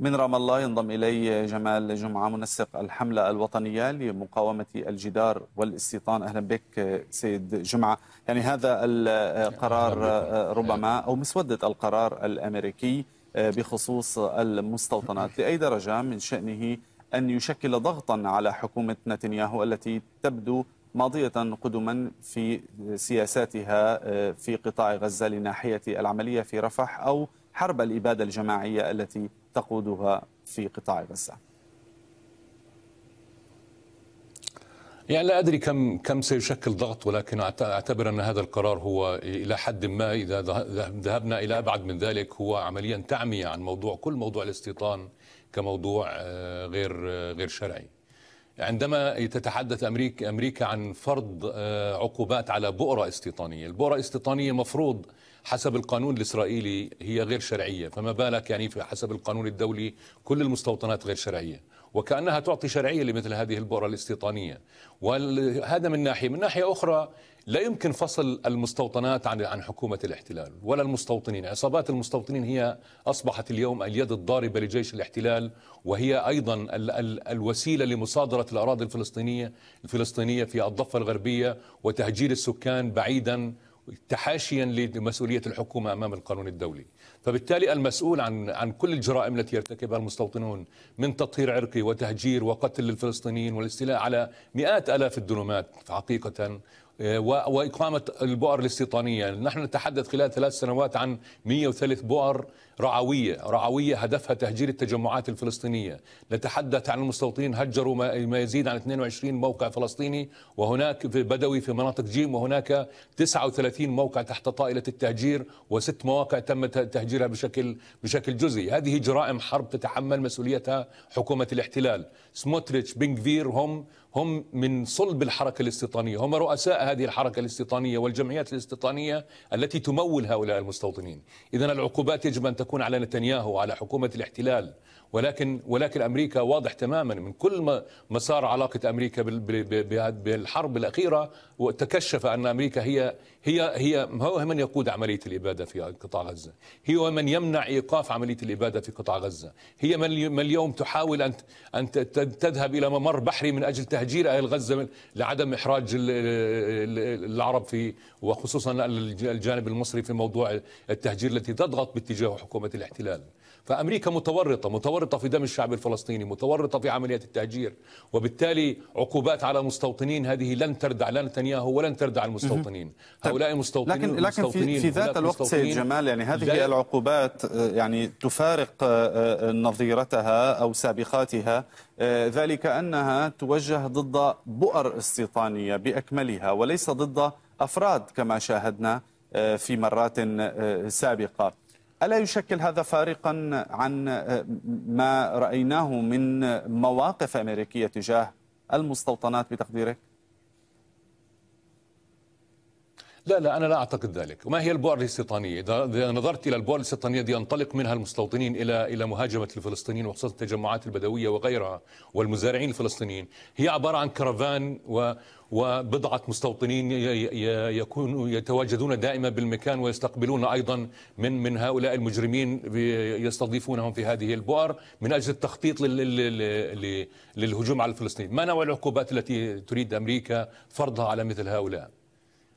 من رام الله ينضم إلي جمال جمعة منسق الحملة الوطنية لمقاومة الجدار والاستيطان أهلا بك سيد جمعة يعني هذا القرار ربما أو مسودة القرار الأمريكي بخصوص المستوطنات لأي درجة من شأنه أن يشكل ضغطا على حكومة نتنياهو التي تبدو ماضية قدما في سياساتها آه، في قطاع غزة لناحية العملية في رفح أو حرب الإبادة الجماعية التي تقودها في قطاع غزة يعني لا ادري كم كم سيشكل ضغط ولكن اعتبر ان هذا القرار هو الى حد ما اذا ذهبنا الى ابعد من ذلك هو عمليا تعميه عن موضوع كل موضوع الاستيطان كموضوع آه، غير آه، غير شرعي. عندما تتحدث أمريكا, أمريكا عن فرض آه، عقوبات على بؤرة استيطانية البؤرة الاستيطانية مفروض حسب القانون الإسرائيلي هي غير شرعية فما بالك يعني حسب القانون الدولي كل المستوطنات غير شرعية وكأنها تعطي شرعية لمثل هذه البؤرة الاستيطانية وهذا من ناحية من ناحية أخرى لا يمكن فصل المستوطنات عن عن حكومة الاحتلال ولا المستوطنين عصابات المستوطنين هي أصبحت اليوم اليد الضاربة لجيش الاحتلال وهي أيضا ال ال الوسيلة لمصادرة الأراضي الفلسطينية الفلسطينية في الضفة الغربية وتهجير السكان بعيدا تحاشيا لمسؤوليه الحكومه امام القانون الدولي، فبالتالي المسؤول عن عن كل الجرائم التي يرتكبها المستوطنون من تطهير عرقي وتهجير وقتل للفلسطينيين والاستيلاء على مئات الاف الدنومات حقيقه آه، واقامه البؤر الاستيطانيه، نحن نتحدث خلال ثلاث سنوات عن 103 بؤر رعويه، رعويه هدفها تهجير التجمعات الفلسطينيه، نتحدث عن المستوطنين هجروا ما يزيد عن 22 موقع فلسطيني وهناك في بدوي في مناطق جيم وهناك 39 موقع تحت طائله التهجير وست مواقع تم تهجيرها بشكل بشكل جزئي، هذه جرائم حرب تتحمل مسؤوليتها حكومه الاحتلال، سموتريتش بينغفير هم هم من صلب الحركة الاستيطانية هم رؤساء هذه الحركة الاستيطانية والجمعيات الاستيطانية التي تمول هؤلاء المستوطنين إذا العقوبات يجب أن تكون على نتنياهو وعلى حكومه الاحتلال ولكن ولكن امريكا واضح تماما من كل مسار علاقه امريكا بالحرب الاخيره وتكشف ان امريكا هي هي هي هو من يقود عمليه الاباده في قطاع غزه، هي من يمنع ايقاف عمليه الاباده في قطاع غزه، هي من اليوم تحاول ان ان تذهب الى ممر بحري من اجل تهجير اهل غزه لعدم احراج العرب في وخصوصا الجانب المصري في موضوع التهجير التي تضغط باتجاه حكومه حكومة الاحتلال فأمريكا متورطة متورطة في دم الشعب الفلسطيني متورطة في عمليات التهجير وبالتالي عقوبات على مستوطنين هذه لن تردع لا نتنياهو ولن تردع المستوطنين طيب، هؤلاء المستوطنين لكن لكن في, في ذات الوقت سيد جمال يعني هذه العقوبات آه، يعني تفارق آه، آه، نظيرتها أو سابقاتها ذلك أنها توجه ضد بؤر استيطانية بأكملها وليس ضد أفراد كما شاهدنا في مرات سابقة ألا يشكل هذا فارقا عن ما رأيناه من مواقف أمريكية تجاه المستوطنات بتقديرك؟ لا لا أنا لا أعتقد ذلك وما هي البؤر الاستيطانية إذا نظرت إلى البؤر الاستيطانية ينطلق منها المستوطنين إلى إلى مهاجمة الفلسطينيين وخصوصا التجمعات البدوية وغيرها والمزارعين الفلسطينيين هي عبارة عن كرفان و وبضعة مستوطنين يكون يتواجدون دائما بالمكان ويستقبلون أيضا من من هؤلاء المجرمين يستضيفونهم في هذه البؤر من أجل التخطيط للهجوم على الفلسطينيين ما نوع العقوبات التي تريد أمريكا فرضها على مثل هؤلاء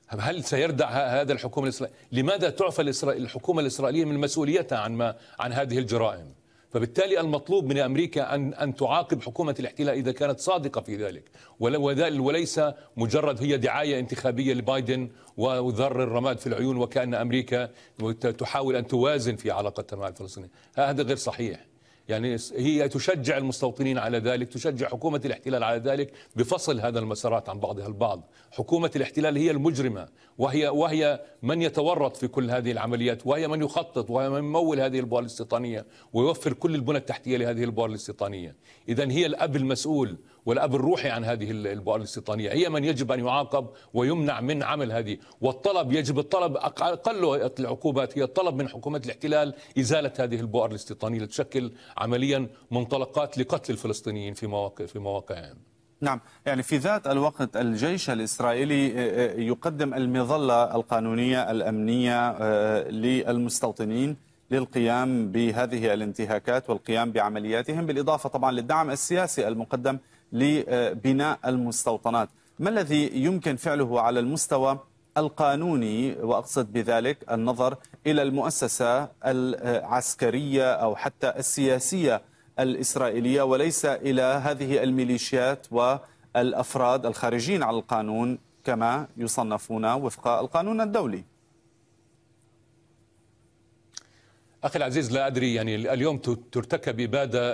هل سيردع هذا الحكومة الإسرائيلية لماذا تعفى الحكومة الإسرائيلية من مسؤوليتها عن ما عن هذه الجرائم فبالتالي المطلوب من امريكا ان ان تعاقب حكومه الاحتلال اذا كانت صادقه في ذلك وليس مجرد هي دعايه انتخابيه لبايدن وذر الرماد في العيون وكان امريكا تحاول ان توازن في علاقتها مع الفلسطينيين هذا غير صحيح يعني هي تشجع المستوطنين على ذلك تشجع حكومة الاحتلال على ذلك بفصل هذا المسارات عن بعضها البعض حكومة الاحتلال هي المجرمة وهي وهي من يتورط في كل هذه العمليات وهي من يخطط وهي من يمول هذه البؤر الاستيطانية ويوفر كل البنى التحتية لهذه البؤر الاستيطانية إذا هي الأب المسؤول والاب الروحي عن هذه البؤر الاستيطانيه هي من يجب ان يعاقب ويمنع من عمل هذه والطلب يجب الطلب اقل العقوبات هي الطلب من حكومه الاحتلال ازاله هذه البؤر الاستيطانيه لتشكل عمليا منطلقات لقتل الفلسطينيين في مواقع في مواقعهم نعم يعني في ذات الوقت الجيش الإسرائيلي آه، آه، يقدم المظلة القانونية الأمنية آه، للمستوطنين للقيام بهذه الانتهاكات والقيام بعملياتهم بالإضافة طبعا للدعم السياسي المقدم لبناء المستوطنات ما الذي يمكن فعله على المستوى القانوني وأقصد بذلك النظر إلى المؤسسة العسكرية أو حتى السياسية الإسرائيلية وليس إلى هذه الميليشيات والأفراد الخارجين على القانون كما يصنفون وفق القانون الدولي اخي العزيز لا ادري يعني اليوم ترتكب اباده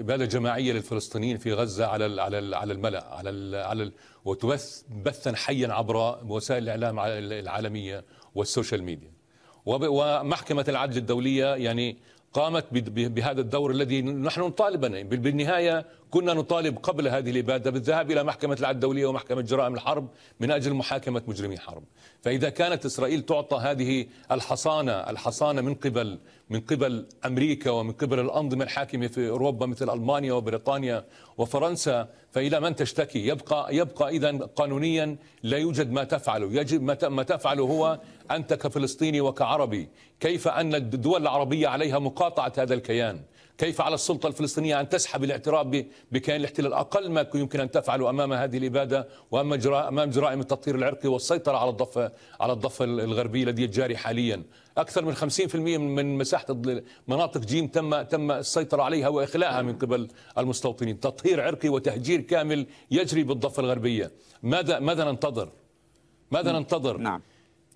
اباده جماعيه للفلسطينيين في غزه على على على الملا على على وتبث بثا حيا عبر وسائل الاعلام العالميه والسوشيال ميديا ومحكمه العدل الدوليه يعني قامت بهذا الدور الذي نحن نطالب بالنهايه كنا نطالب قبل هذه الإبادة بالذهاب إلى محكمة العدل الدولية ومحكمة جرائم الحرب من أجل محاكمة مجرمي حرب فإذا كانت إسرائيل تعطى هذه الحصانة الحصانة من قبل من قبل أمريكا ومن قبل الأنظمة الحاكمة في أوروبا مثل ألمانيا وبريطانيا وفرنسا فإلى من تشتكي يبقى يبقى إذا قانونيا لا يوجد ما تفعله يجب ما تفعله هو أنت كفلسطيني وكعربي كيف أن الدول العربية عليها مقاطعة هذا الكيان كيف على السلطة الفلسطينية أن تسحب الاعتراف بكيان الاحتلال أقل ما يمكن أن تفعله أمام هذه الإبادة وأمام أمام جرائم التطهير العرقي والسيطرة على الضفة على الضفة الغربية الذي جاري حاليا أكثر من 50% من مساحة مناطق جيم تم تم السيطرة عليها وإخلاءها من قبل المستوطنين تطهير عرقي وتهجير كامل يجري بالضفة الغربية ماذا ماذا ننتظر ماذا نعم. ننتظر نعم.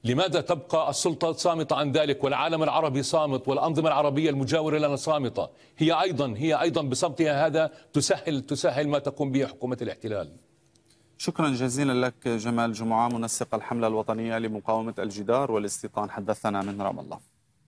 لماذا تبقى السلطة صامتة عن ذلك والعالم العربي صامت والأنظمة العربية المجاورة لنا صامتة هي أيضا هي أيضا بصمتها هذا تسهل تسهل ما تقوم به حكومة الاحتلال شكرا جزيلا لك جمال جمعة منسق الحملة الوطنية لمقاومة الجدار والاستيطان حدثنا من رام الله